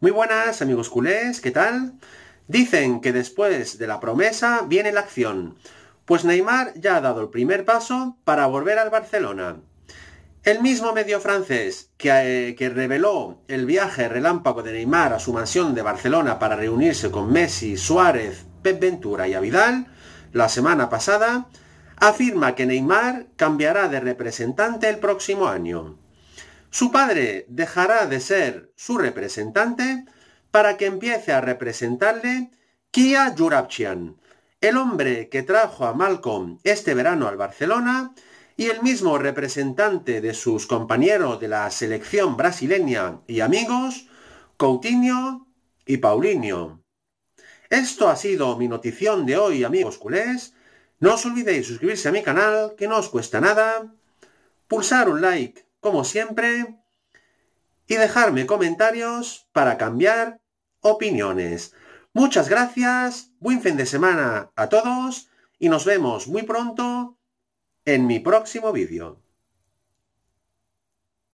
Muy buenas amigos culés, ¿qué tal? Dicen que después de la promesa viene la acción. Pues Neymar ya ha dado el primer paso para volver al Barcelona. El mismo medio francés que, eh, reveló el viaje relámpago de Neymar a su mansión de Barcelona para reunirse con Messi, Suárez, Pep Ventura y Avidal la semana pasada, afirma que Neymar cambiará de representante el próximo año. Su padre dejará de ser su representante para que empiece a representarle Kia Jurapchian, el hombre que trajo a Malcolm este verano al Barcelona y el mismo representante de sus compañeros de la selección brasileña y amigos, Coutinho y Paulinho. Esto ha sido mi notición de hoy, amigos culés. No os olvidéis suscribirse a mi canal, que no os cuesta nada. Pulsar un like como siempre, y dejarme comentarios para cambiar opiniones. Muchas gracias, buen fin de semana a todos y nos vemos muy pronto en mi próximo vídeo.